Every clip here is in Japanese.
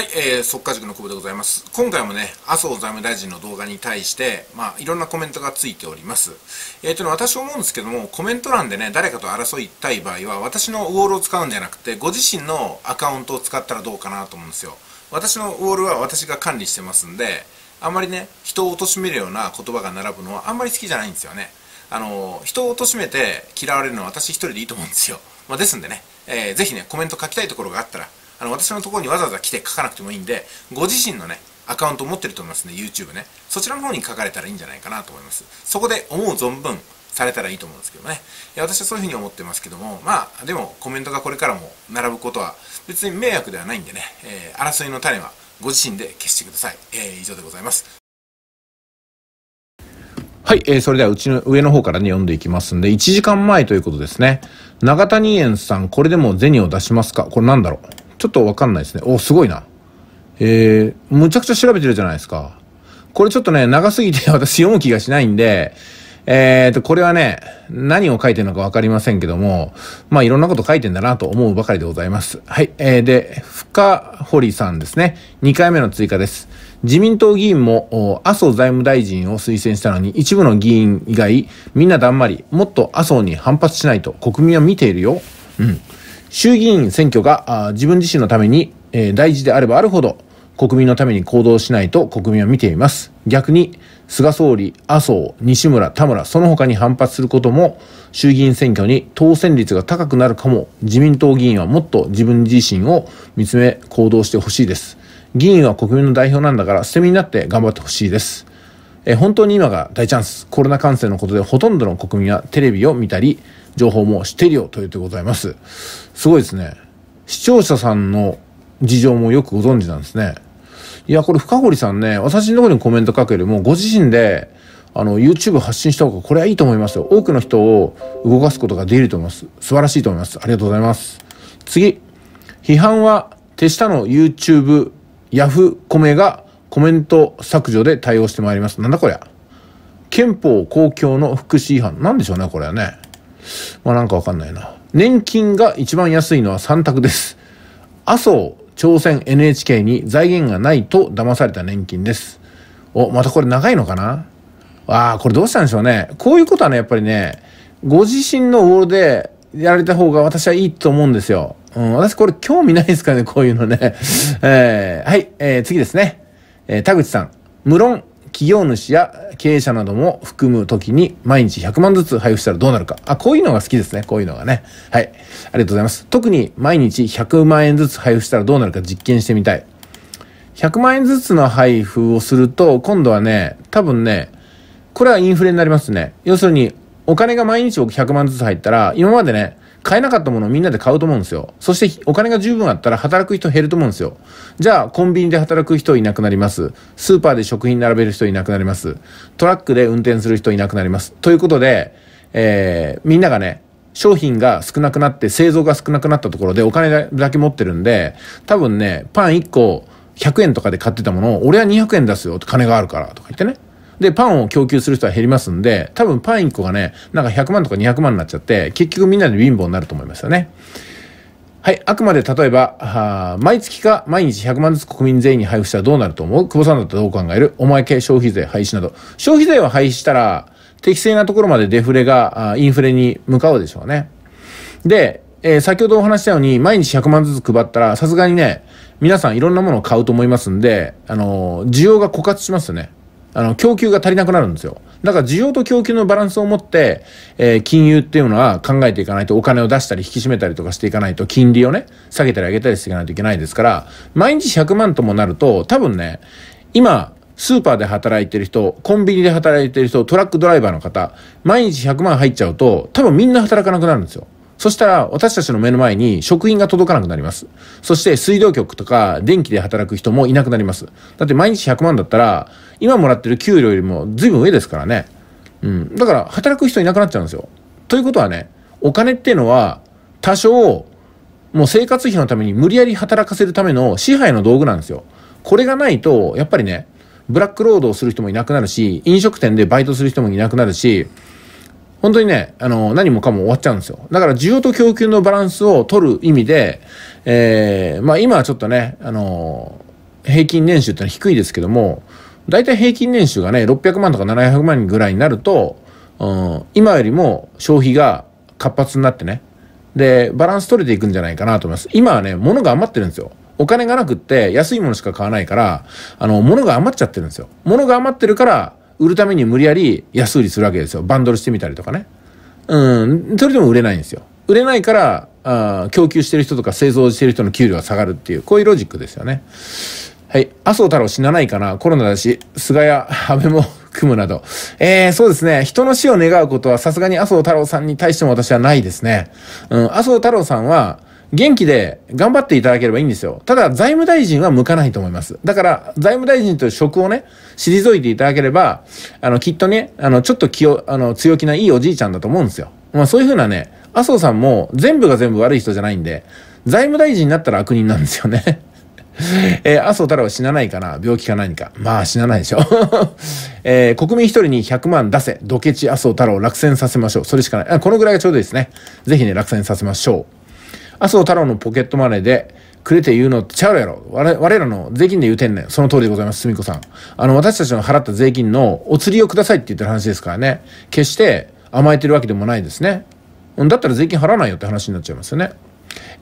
はい、えー、速稼塾の久保でございます。今回もね、麻生財務大臣の動画に対して、まあ、いろんなコメントがついております。えー、とね、は私思うんですけども、コメント欄でね、誰かと争いたい場合は、私のウォールを使うんじゃなくて、ご自身のアカウントを使ったらどうかなと思うんですよ。私のウォールは私が管理してますんで、あんまりね、人を貶めるような言葉が並ぶのはあんまり好きじゃないんですよね。あの、人を貶めて嫌われるのは私一人でいいと思うんですよ。まあ、ですんでね、えー、ぜひね、コメント書きたいところがあったら、あの、私のところにわざわざ来て書かなくてもいいんで、ご自身のね、アカウント持ってると思いますね、YouTube ね。そちらの方に書かれたらいいんじゃないかなと思います。そこで思う存分されたらいいと思うんですけどね。私はそういうふうに思ってますけども、まあ、でもコメントがこれからも並ぶことは別に迷惑ではないんでね、えー、争いの種はご自身で消してください。えー、以上でございます。はい、えー、それではうちの上の方からね、読んでいきますんで、1時間前ということですね。長谷園さん、これでも銭を出しますかこれなんだろうちょっとわかんないですね。お、すごいな。えー、むちゃくちゃ調べてるじゃないですか。これちょっとね、長すぎて 私読む気がしないんで、えーと、これはね、何を書いてるのかわかりませんけども、まあいろんなこと書いてんだなと思うばかりでございます。はい。えー、で、深堀さんですね。2回目の追加です。自民党議員も麻生財務大臣を推薦したのに一部の議員以外みんなだんまりもっと麻生に反発しないと国民は見ているよ。うん。衆議院選挙が自分自身のために、え大事であればあるほど国民のために行動しないと国民は見ています。逆に菅総理、麻生、西村、田村、その他に反発することも衆議院選挙に当選率が高くなるかも自民党議員はもっと自分自身を見つめ行動してほしいです。議員は国民の代表なんだから捨て身になって頑張ってほしいです。え本当に今が大チャンス。コロナ感染のことでほとんどの国民はテレビを見たり、情報もしてるよというでございます。すごいですね。視聴者さんの事情もよくご存知なんですね。いや、これ深堀さんね、私のところにコメント書くよりも、ご自身で、あの、YouTube 発信した方がこれはいいと思いますよ。多くの人を動かすことができると思います。素晴らしいと思います。ありがとうございます。次。批判は手下の YouTube、ヤフコメがコメント削除で対応してまいります。なんだこりゃ。憲法公共の福祉違反。なんでしょうね、これはね。まあなんかわかんないな。年金が一番安いのは3択です。麻生、朝鮮 NHK に財源がないと騙された年金です。お、またこれ長いのかなああ、これどうしたんでしょうね。こういうことはね、やっぱりね、ご自身のウォールでやられた方が私はいいと思うんですよ。うん、私これ興味ないですかね、こういうのね。えー、はい、えー、次ですね。えー、田口さん。無論、企業主や経営者なども含むときに毎日100万ずつ配布したらどうなるか。あ、こういうのが好きですね。こういうのがね。はい。ありがとうございます。特に毎日100万円ずつ配布したらどうなるか実験してみたい。100万円ずつの配布をすると、今度はね、多分ね、これはインフレになりますね。要するに、お金が毎日僕100万ずつ入ったら、今までね、買えなかったものをみんなで買うと思うんですよ。そしてお金が十分あったら働く人減ると思うんですよ。じゃあコンビニで働く人いなくなります。スーパーで食品並べる人いなくなります。トラックで運転する人いなくなります。ということで、えー、みんながね、商品が少なくなって製造が少なくなったところでお金だけ持ってるんで、多分ね、パン1個100円とかで買ってたものを俺は200円出すよ、金があるからとか言ってね。で、パンを供給する人は減りますんで、多分パン1個がね、なんか100万とか200万になっちゃって、結局みんなで貧乏になると思いますよね。はい。あくまで例えば、毎月か毎日100万ずつ国民全員に配布したらどうなると思う久保さんだったらどう考えるお前系消費税廃止など。消費税を廃止したら、適正なところまでデフレが、インフレに向かうでしょうね。で、えー、先ほどお話したように、毎日100万ずつ配ったら、さすがにね、皆さんいろんなものを買うと思いますんで、あのー、需要が枯渇しますよね。あの、供給が足りなくなるんですよ。だから需要と供給のバランスを持って、えー、金融っていうのは考えていかないと、お金を出したり引き締めたりとかしていかないと、金利をね、下げたり上げたりしていかないといけないですから、毎日100万ともなると、多分ね、今、スーパーで働いてる人、コンビニで働いてる人、トラックドライバーの方、毎日100万入っちゃうと、多分みんな働かなくなるんですよ。そしたら、私たちの目の前に食品が届かなくなります。そして、水道局とか、電気で働く人もいなくなります。だって毎日100万だったら、今もらってる給料よりも随分上ですからね。うん。だから、働く人いなくなっちゃうんですよ。ということはね、お金っていうのは、多少、もう生活費のために無理やり働かせるための支配の道具なんですよ。これがないと、やっぱりね、ブラック労働をする人もいなくなるし、飲食店でバイトする人もいなくなるし、本当にね、あの、何もかも終わっちゃうんですよ。だから需要と供給のバランスを取る意味で、えー、まあ今はちょっとね、あの、平均年収ってのは低いですけども、大体平均年収がね、600万とか700万ぐらいになると、うん、今よりも消費が活発になってね、で、バランス取れていくんじゃないかなと思います。今はね、物が余ってるんですよ。お金がなくって安いものしか買わないから、あの、物が余っちゃってるんですよ。物が余ってるから、売るために無理やり安売りするわけですよ。バンドルしてみたりとかね。うん、それでも売れないんですよ。売れないから、あ供給してる人とか製造してる人の給料が下がるっていう、こういうロジックですよね。はい。麻生太郎死なないかなコロナだし、菅や安倍も組むなど。えー、そうですね。人の死を願うことはさすがに麻生太郎さんに対しても私はないですね。うん、麻生太郎さんは、元気で頑張っていただければいいんですよ。ただ、財務大臣は向かないと思います。だから、財務大臣という職をね、退いていただければ、あの、きっとね、あの、ちょっと気を、あの、強気ないいおじいちゃんだと思うんですよ。まあ、そういうふうなね、麻生さんも全部が全部悪い人じゃないんで、財務大臣になったら悪人なんですよね。えー、麻生太郎は死なないかな病気か何か。まあ死なないでしょ。えー、国民一人に100万出せ。ドケチ麻生太郎落選させましょう。それしかない。あこのぐらいがちょうどいいですね。ぜひね、落選させましょう。麻生太郎のポケットマネーでくれて言うのってちゃうやろ。我我らの税金で言うてんねん。その通りでございます、すみこさん。あの、私たちの払った税金のお釣りをくださいって言ってる話ですからね。決して甘えてるわけでもないですね。だったら税金払わないよって話になっちゃいますよね。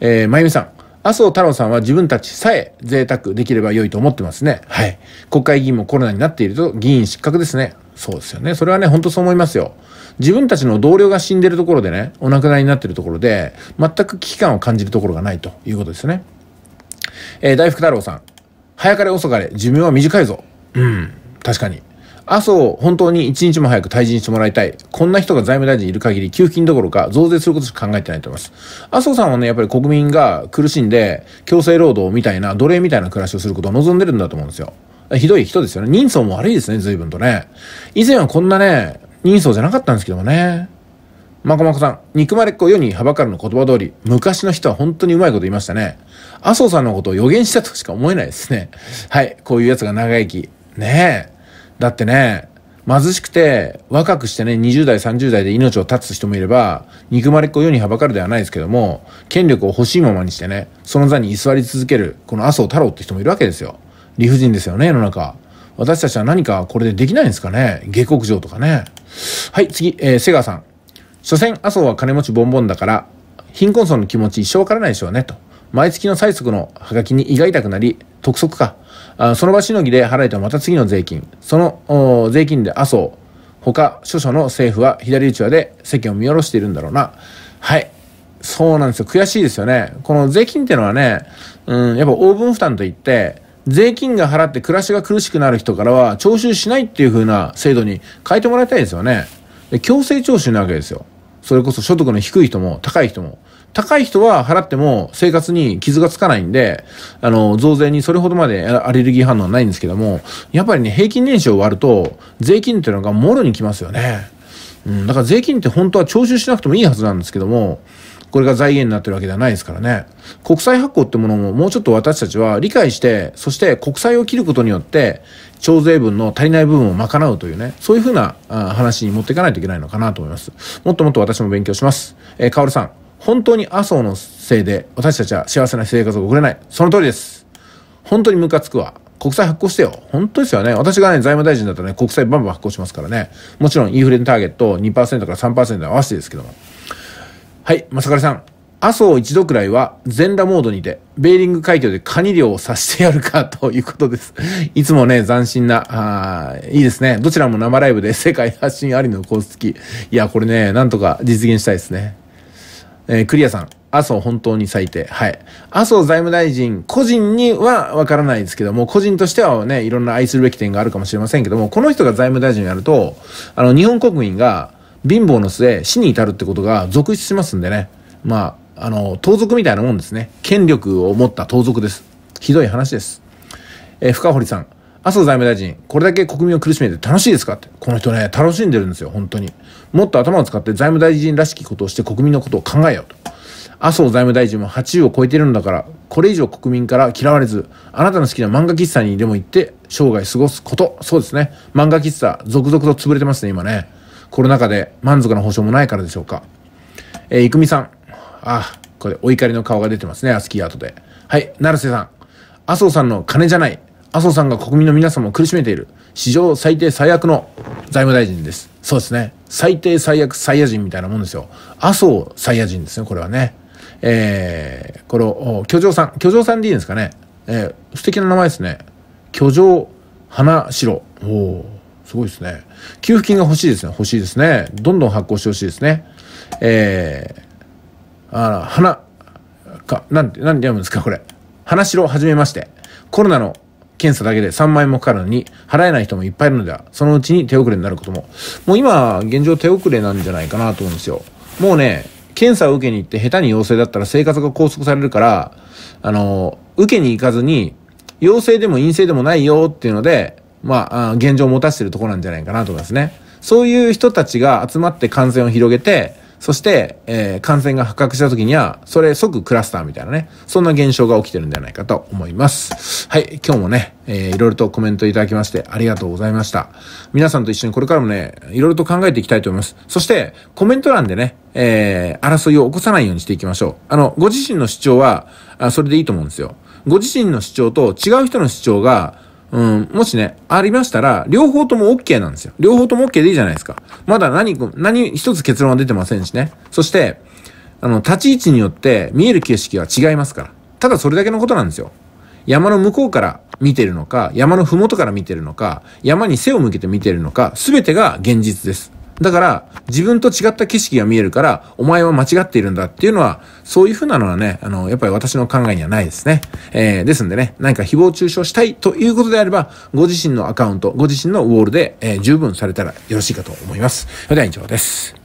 えー、まゆみさん。麻生太郎さんは自分たちさえ贅沢できれば良いと思ってますね。はい。国会議員もコロナになっていると議員失格ですね。そうですよね。それはね、ほんとそう思いますよ。自分たちの同僚が死んでるところでね、お亡くなりになってるところで、全く危機感を感じるところがないということですね。えー、大福太郎さん。早かれ遅かれ、寿命は短いぞ。うん、確かに。麻生、本当に一日も早く退陣してもらいたい。こんな人が財務大臣いる限り、給付金どころか増税することしか考えてないと思います。麻生さんはね、やっぱり国民が苦しんで、強制労働みたいな、奴隷みたいな暮らしをすることを望んでるんだと思うんですよ。ひどい人ですよね。人相も悪いですね、随分とね。以前はこんなね、人相じゃなかったんですけどもね。まこまこさん、憎まれっ子世にはばかるの言葉通り、昔の人は本当にうまいこと言いましたね。麻生さんのことを予言したとしか思えないですね。はい、こういうやつが長生き。ねえ。だってね、貧しくて若くしてね、20代、30代で命を絶つ人もいれば、憎まれっ子世にはばかるではないですけども、権力を欲しいままにしてね、その座に居座り続ける、この麻生太郎って人もいるわけですよ。理不尽ですよね、世の中。私たちは何かこれでできないんですかね下克上とかね。はい、次、えー、瀬川さん。所詮、麻生は金持ちボンボンだから、貧困層の気持ち一生わからないでしょうね、と。毎月の催促のハガキに胃が痛くなり、督促か。あその場しのぎで払えたまた次の税金。その税金で麻生、他、諸々の政府は左打ちわで世間を見下ろしているんだろうな。はい。そうなんですよ。悔しいですよね。この税金っていうのはね、うん、やっぱ応分負担といって、税金が払って暮らしが苦しくなる人からは徴収しないっていう風な制度に変えてもらいたいですよね。で強制徴収なわけですよ。それこそ所得の低い人も高い人も。高い人は払っても生活に傷がつかないんで、あの、増税にそれほどまでアレルギー反応はないんですけども、やっぱりね、平均年収を割ると、税金っていうのがもろに来ますよね。うん、だから税金って本当は徴収しなくてもいいはずなんですけども、これが財源になってるわけではないですからね。国債発行ってものももうちょっと私たちは理解して、そして国債を切ることによって、徴税分の足りない部分を賄うというね、そういうふうな話に持っていかないといけないのかなと思います。もっともっと私も勉強します。えー、カオルさん、本当に麻生のせいで私たちは幸せな生活を送れない。その通りです。本当にムカつくわ。国債発行してよ。本当ですよね。私がね、財務大臣だったらね、国債バンバン発行しますからね。もちろんインフレのターゲットを2%から3%で合わせてですけども。はい、まさかりさん。麻生一度くらいは全裸モードにて、ベーリング海峡でカニ漁をさしてやるかということです。いつもね、斬新な、あいいですね。どちらも生ライブで 世界発信ありのコース付き。いや、これね、なんとか実現したいですね。えー、クリアさん。麻生本当に最低。はい。麻生財務大臣、個人にはわからないですけども、個人としてはね、いろんな愛するべき点があるかもしれませんけども、この人が財務大臣になると、あの、日本国民が、貧乏の末死に至るってことが続出しますんでねまああの盗賊みたいなもんですね権力を持った盗賊ですひどい話です、えー、深堀さん麻生財務大臣これだけ国民を苦しめて楽しいですかってこの人ね楽しんでるんですよ本当にもっと頭を使って財務大臣らしきことをして国民のことを考えようと麻生財務大臣も80を超えてるんだからこれ以上国民から嫌われずあなたの好きな漫画喫茶にでも行って生涯過ごすことそうですね漫画喫茶続々と潰れてますね今ねコロナ禍で満足な保証もないからでしょうか。えー、いくみさん。ああ、これ、お怒りの顔が出てますね、アスキーアートで。はい、成瀬さん。麻生さんの金じゃない。麻生さんが国民の皆様を苦しめている。史上最低最悪の財務大臣です。そうですね。最低最悪最ヤ人みたいなもんですよ。麻生最ヤ人ですね、これはね。えー、この、居城さん。居城さんでいいんですかね。えー、素敵な名前ですね。居城花城。おお。すごいですね。給付金が欲しいですね。欲しいですね。どんどん発行してほしいですね。えー、あら、花、か、なんて、なんて読むんですか、これ。花城はじめまして。コロナの検査だけで3万円もかかるのに、払えない人もいっぱいいるのでは、そのうちに手遅れになることも。もう今、現状手遅れなんじゃないかなと思うんですよ。もうね、検査を受けに行って下手に陽性だったら生活が拘束されるから、あの、受けに行かずに、陽性でも陰性でもないよっていうので、まあ、現状を持たせてるとこなんじゃないかなと思いますね。そういう人たちが集まって感染を広げて、そして、えー、感染が発覚した時には、それ即クラスターみたいなね、そんな現象が起きてるんじゃないかと思います。はい、今日もね、えー、いろいろとコメントいただきましてありがとうございました。皆さんと一緒にこれからもね、いろいろと考えていきたいと思います。そして、コメント欄でね、えー、争いを起こさないようにしていきましょう。あの、ご自身の主張は、あそれでいいと思うんですよ。ご自身の主張と違う人の主張が、うん、もしね、ありましたら、両方とも OK なんですよ。両方とも OK でいいじゃないですか。まだ何、何、一つ結論は出てませんしね。そして、あの、立ち位置によって見える景色は違いますから。ただそれだけのことなんですよ。山の向こうから見てるのか、山のふもとから見てるのか、山に背を向けて見てるのか、すべてが現実です。だから、自分と違った景色が見えるから、お前は間違っているんだっていうのは、そういうふうなのはね、あの、やっぱり私の考えにはないですね。えー、ですんでね、何か誹謗中傷したいということであれば、ご自身のアカウント、ご自身のウォールで、えー、十分されたらよろしいかと思います。それでは以上です。